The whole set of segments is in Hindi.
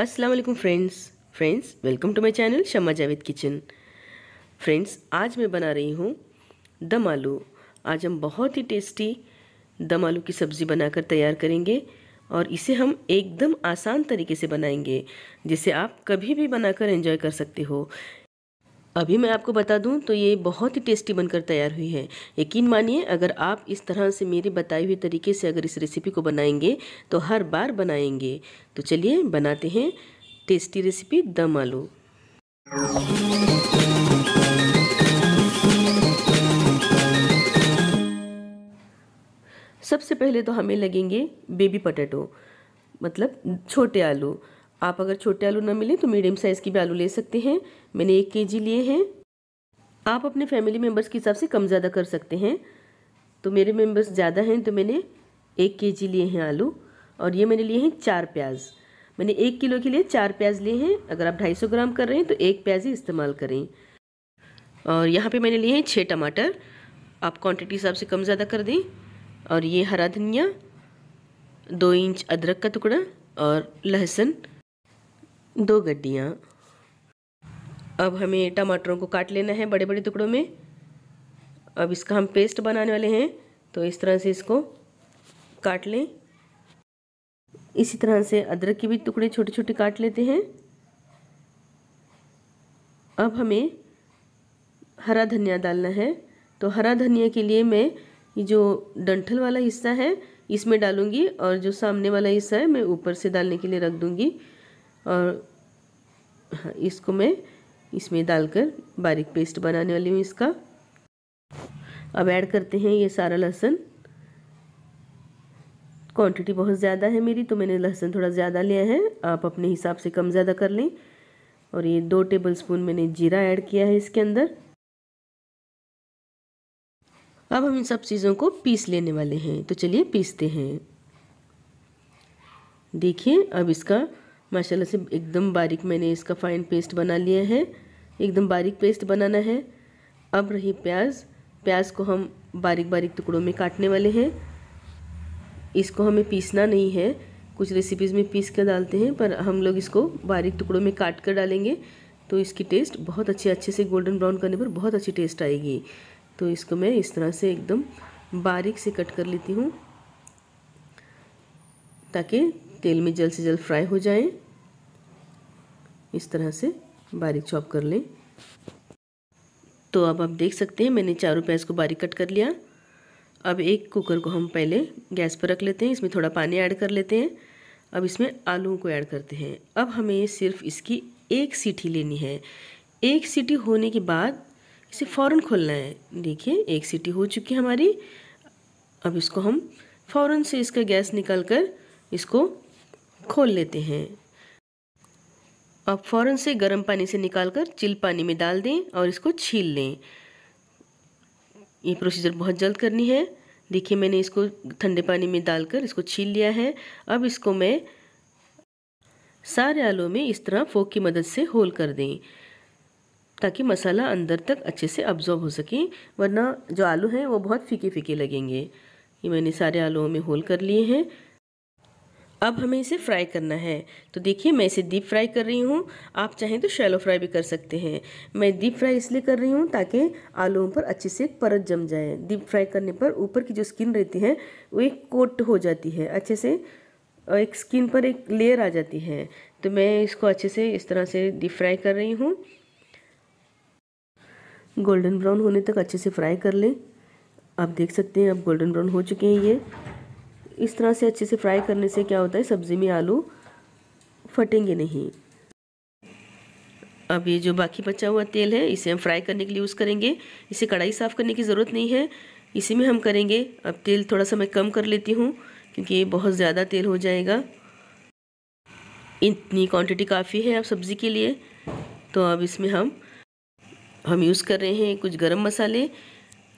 अस्सलाम वालेकुम friends friends welcome to my channel Shama Javed kitchen friends आज मैं बना रही हूँ दम आलू आज हम बहुत ही टेस्टी दम आलू की सब्ज़ी बनाकर तैयार करेंगे और इसे हम एकदम आसान तरीके से बनाएंगे जिसे आप कभी भी बनाकर एंजॉय कर सकते हो अभी मैं आपको बता दूं तो ये बहुत ही टेस्टी बनकर तैयार हुई है यकीन मानिए अगर आप इस तरह से मेरे बताए हुए तरीके से अगर इस रेसिपी को बनाएंगे तो हर बार बनाएंगे तो चलिए बनाते हैं टेस्टी रेसिपी दम आलू सबसे पहले तो हमें लगेंगे बेबी पटेटो मतलब छोटे आलू आप अगर छोटे आलू ना मिले तो मीडियम साइज़ के भी आलू ले सकते हैं मैंने एक के जी लिए हैं आप अपने फैमिली मेम्बर्स के हिसाब से कम ज़्यादा कर सकते हैं तो मेरे मेम्बर्स ज़्यादा हैं तो मैंने एक के जी लिए हैं आलू और ये मैंने लिए हैं चार प्याज़ मैंने एक किलो के लिए चार प्याज लिए हैं अगर आप ढाई सौ ग्राम कर रहे हैं तो एक प्याज ही इस्तेमाल करें और यहाँ पे मैंने लिए हैं छः टमाटर आप क्वांटिटी हिसाब से कम ज़्यादा कर दें और ये हरा धनिया दो इंच अदरक का टुकड़ा और लहसुन दो गड्डियाँ अब हमें टमाटरों को काट लेना है बड़े बड़े टुकड़ों में अब इसका हम पेस्ट बनाने वाले हैं तो इस तरह से इसको काट लें इसी तरह से अदरक के भी टुकड़े छोटे छोटे काट लेते हैं अब हमें हरा धनिया डालना है तो हरा धनिया के लिए मैं ये जो डंठल वाला हिस्सा है इसमें डालूंगी और जो सामने वाला हिस्सा है मैं ऊपर से डालने के लिए रख दूंगी और हाँ, इसको मैं इसमें डालकर बारीक पेस्ट बनाने वाली हूँ इसका अब ऐड करते हैं ये सारा लहसुन क्वांटिटी बहुत ज़्यादा है मेरी तो मैंने लहसुन थोड़ा ज़्यादा लिया है आप अपने हिसाब से कम ज़्यादा कर लें और ये दो टेबल स्पून मैंने जीरा ऐड किया है इसके अंदर अब हम इन सब चीज़ों को पीस लेने वाले हैं तो चलिए पीसते हैं देखिए अब इसका माशाल्लाह से एकदम बारीक मैंने इसका फाइन पेस्ट बना लिया है एकदम बारीक पेस्ट बनाना है अब रही प्याज प्याज को हम बारीक बारीक टुकड़ों में काटने वाले हैं इसको हमें पीसना नहीं है कुछ रेसिपीज़ में पीस कर डालते हैं पर हम लोग इसको बारीक टुकड़ों में काट कर डालेंगे तो इसकी टेस्ट बहुत अच्छे अच्छे से गोल्डन ब्राउन करने पर बहुत अच्छी टेस्ट आएगी तो इसको मैं इस तरह से एकदम बारीक से कट कर लेती हूँ ताकि तेल में जल्द से जल्द फ्राई हो जाएं इस तरह से बारीक चॉप कर लें तो अब आप देख सकते हैं मैंने चारों प्याज को बारीक कट कर लिया अब एक कुकर को हम पहले गैस पर रख लेते हैं इसमें थोड़ा पानी ऐड कर लेते हैं अब इसमें आलूओं को ऐड करते हैं अब हमें सिर्फ इसकी एक सीटी लेनी है एक सीटी होने के बाद इसे फ़ौरन खोलना है देखिए एक सीटी हो चुकी है हमारी अब इसको हम फ़ौरन से इसका गैस निकाल कर इसको खोल लेते हैं अब फ़ौरन से गर्म पानी से निकालकर चिल पानी में डाल दें और इसको छील लें ये प्रोसीजर बहुत जल्द करनी है देखिए मैंने इसको ठंडे पानी में डालकर इसको छील लिया है अब इसको मैं सारे आलू में इस तरह फोक की मदद से होल कर दें ताकि मसाला अंदर तक अच्छे से अब्जॉर्ब हो सके वरना जो आलू हैं वो बहुत फीके फीके लगेंगे ये मैंने सारे आलूओं में होल कर लिए हैं अब हमें इसे फ्राई करना है तो देखिए मैं इसे डीप फ्राई कर रही हूँ आप चाहें तो शैलो फ्राई भी कर सकते हैं मैं डीप फ्राई इसलिए कर रही हूँ ताकि आलूओं पर अच्छे से एक परत जम जाए डीप फ्राई करने पर ऊपर की जो स्किन रहती है वो एक कोट हो जाती है अच्छे से और एक स्किन पर एक लेयर आ जाती है तो मैं इसको अच्छे से इस तरह से डीप फ्राई कर रही हूँ गोल्डन ब्राउन होने तक अच्छे से फ्राई कर लें आप देख सकते हैं अब गोल्डन ब्राउन हो चुके हैं ये इस तरह से अच्छे से फ्राई करने से क्या होता है सब्ज़ी में आलू फटेंगे नहीं अब ये जो बाकी बचा हुआ तेल है इसे हम फ्राई करने के लिए यूज़ करेंगे इसे कढ़ाई साफ़ करने की ज़रूरत नहीं है इसी में हम करेंगे अब तेल थोड़ा सा मैं कम कर लेती हूँ क्योंकि ये बहुत ज़्यादा तेल हो जाएगा इतनी क्वांटिटी काफ़ी है अब सब्ज़ी के लिए तो अब इसमें हम हम यूज़ कर रहे हैं कुछ गर्म मसाले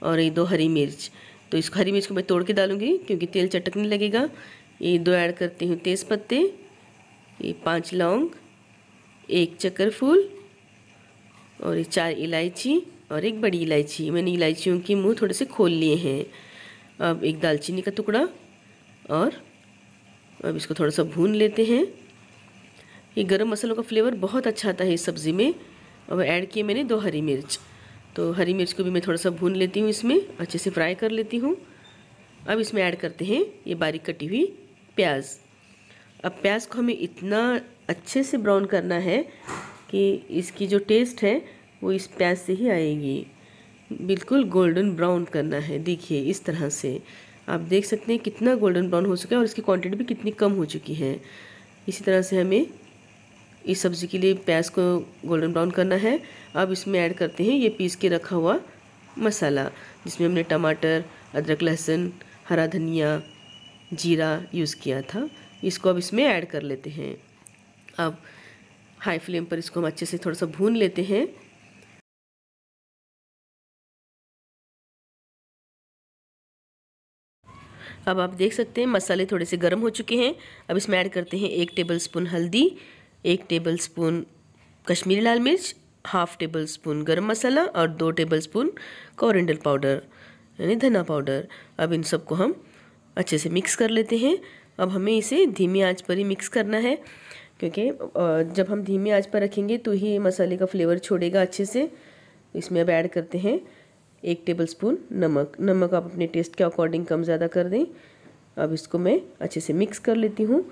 और ये दो हरी मिर्च तो इसको हरी मिर्च को मैं तोड़ के डालूँगी क्योंकि तेल चटकने लगेगा ये दो ऐड करती हूँ तेज़ पत्ते ये पाँच लौंग एक चक्कर फूल और ये चार इलायची और एक बड़ी इलायची मैंने इलायचियों के मुंह थोड़े से खोल लिए हैं अब एक दालचीनी का टुकड़ा और अब इसको थोड़ा सा भून लेते हैं ये गरम मसालों का फ्लेवर बहुत अच्छा आता है इस सब्ज़ी में अब ऐड किए मैंने दो हरी मिर्च तो हरी मिर्च को भी मैं थोड़ा सा भून लेती हूँ इसमें अच्छे से फ्राई कर लेती हूँ अब इसमें ऐड करते हैं ये बारीक कटी हुई प्याज अब प्याज को हमें इतना अच्छे से ब्राउन करना है कि इसकी जो टेस्ट है वो इस प्याज से ही आएगी बिल्कुल गोल्डन ब्राउन करना है देखिए इस तरह से आप देख सकते हैं कितना गोल्डन ब्राउन हो चुका है और इसकी क्वांटिटी भी कितनी कम हो चुकी है इसी तरह से हमें इस सब्ज़ी के लिए प्याज को गोल्डन ब्राउन करना है अब इसमें ऐड करते हैं ये पीस के रखा हुआ मसाला जिसमें हमने टमाटर अदरक लहसुन हरा धनिया जीरा यूज़ किया था इसको अब इसमें ऐड कर लेते हैं अब हाई फ्लेम पर इसको हम अच्छे से थोड़ा सा भून लेते हैं अब आप देख सकते हैं मसाले थोड़े से गर्म हो चुके हैं अब इसमें ऐड करते हैं एक टेबल स्पून हल्दी एक टेबल स्पून कश्मीरी लाल मिर्च हाफ टेबल स्पून गर्म मसाला और दो टेबल स्पून कॉरेंडल पाउडर यानी धना पाउडर अब इन सबको हम अच्छे से मिक्स कर लेते हैं अब हमें इसे धीमी आंच पर ही मिक्स करना है क्योंकि जब हम धीमी आंच पर रखेंगे तो ही मसाले का फ्लेवर छोड़ेगा अच्छे से इसमें अब ऐड करते हैं एक टेबल स्पून नमक नमक आप अपने टेस्ट के अकॉर्डिंग कम ज़्यादा कर दें अब इसको मैं अच्छे से मिक्स कर लेती हूँ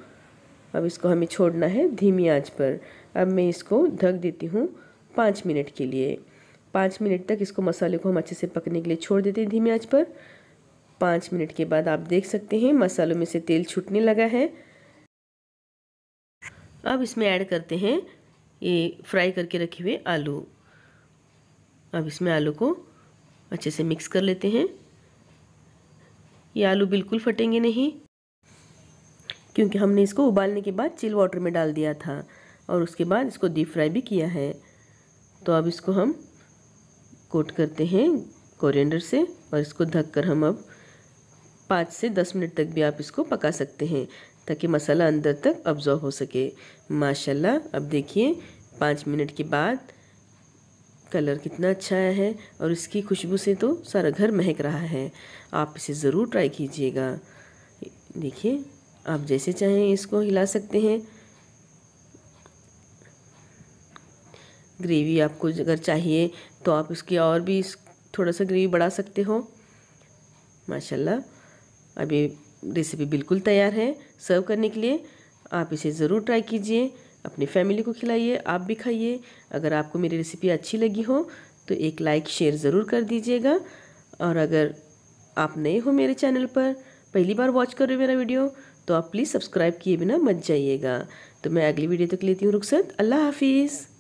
अब इसको हमें छोड़ना है धीमी आंच पर अब मैं इसको ढक देती हूँ पाँच मिनट के लिए पाँच मिनट तक इसको मसाले को हम अच्छे से पकने के लिए छोड़ देते हैं धीमी आंच पर पाँच मिनट के बाद आप देख सकते हैं मसालों में से तेल छूटने लगा है अब इसमें ऐड करते हैं ये फ्राई करके रखे हुए आलू अब इसमें आलू को अच्छे से मिक्स कर लेते हैं ये आलू बिल्कुल फटेंगे नहीं क्योंकि हमने इसको उबालने के बाद चिल वाटर में डाल दिया था और उसके बाद इसको डीप फ्राई भी किया है तो अब इसको हम कोट करते हैं कोरिएंडर से और इसको ढक कर हम अब पाँच से दस मिनट तक भी आप इसको पका सकते हैं ताकि मसाला अंदर तक अब्जॉर्व हो सके माशाल्लाह अब देखिए पाँच मिनट के बाद कलर कितना अच्छा आया है और इसकी खुशबू से तो सारा घर महक रहा है आप इसे ज़रूर ट्राई कीजिएगा देखिए आप जैसे चाहें इसको हिला सकते हैं ग्रेवी आपको अगर चाहिए तो आप इसकी और भी थोड़ा सा ग्रेवी बढ़ा सकते हो माशाल्लाह अभी रेसिपी बिल्कुल तैयार है सर्व करने के लिए आप इसे ज़रूर ट्राई कीजिए अपनी फैमिली को खिलाइए आप भी खाइए अगर आपको मेरी रेसिपी अच्छी लगी हो तो एक लाइक शेयर ज़रूर कर दीजिएगा और अगर आप नए हो मेरे चैनल पर पहली बार वॉच कर रहे हो मेरा वीडियो तो आप प्लीज़ सब्सक्राइब किए बिना मत जाइएगा तो मैं अगली वीडियो तक लेती हूँ रुखसत अल्लाह हाफिज़